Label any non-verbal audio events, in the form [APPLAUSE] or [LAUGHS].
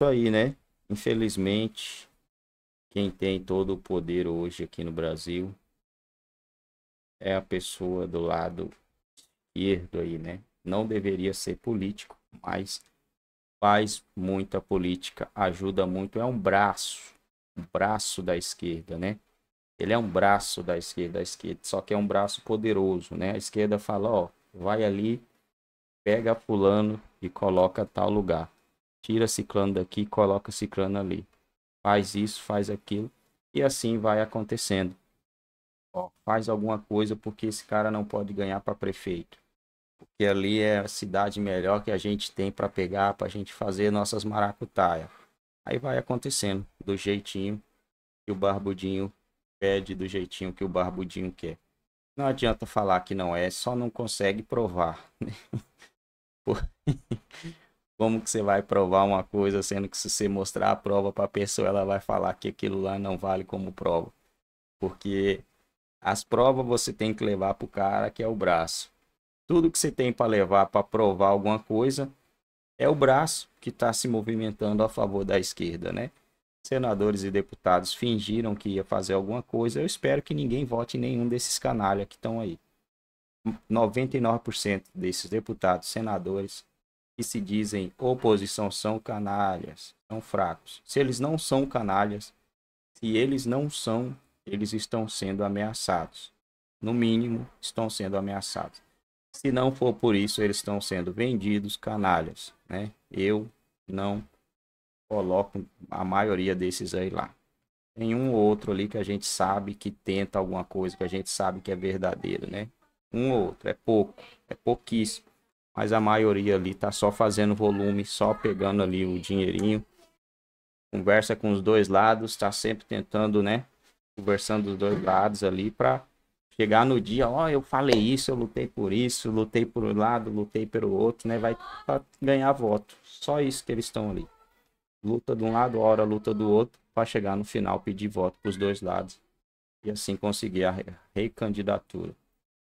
isso aí, né? Infelizmente, quem tem todo o poder hoje aqui no Brasil é a pessoa do lado esquerdo aí, né? Não deveria ser político, mas faz muita política, ajuda muito, é um braço, um braço da esquerda, né? Ele é um braço da esquerda, da esquerda, só que é um braço poderoso, né? A esquerda fala, ó, vai ali, pega fulano e coloca tal lugar tira ciclano daqui, coloca ciclano ali. Faz isso, faz aquilo. E assim vai acontecendo. Ó, faz alguma coisa porque esse cara não pode ganhar para prefeito. Porque ali é a cidade melhor que a gente tem para pegar, para a gente fazer nossas maracutaias. Aí vai acontecendo do jeitinho que o barbudinho pede, do jeitinho que o barbudinho quer. Não adianta falar que não é, só não consegue provar. Né? [LAUGHS] Como que você vai provar uma coisa, sendo que se você mostrar a prova para a pessoa, ela vai falar que aquilo lá não vale como prova? Porque as provas você tem que levar para o cara que é o braço. Tudo que você tem para levar para provar alguma coisa é o braço que está se movimentando a favor da esquerda, né? Senadores e deputados fingiram que ia fazer alguma coisa. Eu espero que ninguém vote em nenhum desses canalha que estão aí. 99% desses deputados, senadores que se dizem oposição são canalhas, são fracos. Se eles não são canalhas, se eles não são, eles estão sendo ameaçados. No mínimo, estão sendo ameaçados. Se não for por isso, eles estão sendo vendidos canalhas, né? Eu não coloco a maioria desses aí lá. Tem um ou outro ali que a gente sabe que tenta alguma coisa, que a gente sabe que é verdadeiro, né? Um ou outro, é pouco, é pouquíssimo mas a maioria ali tá só fazendo volume, só pegando ali o dinheirinho. Conversa com os dois lados, tá sempre tentando, né? Conversando dos dois lados ali para chegar no dia, ó, oh, eu falei isso, eu lutei por isso, lutei por um lado, lutei pelo outro, né? Vai ganhar voto. Só isso que eles estão ali. Luta de um lado, hora luta do outro, para chegar no final pedir voto para os dois lados e assim conseguir a recandidatura.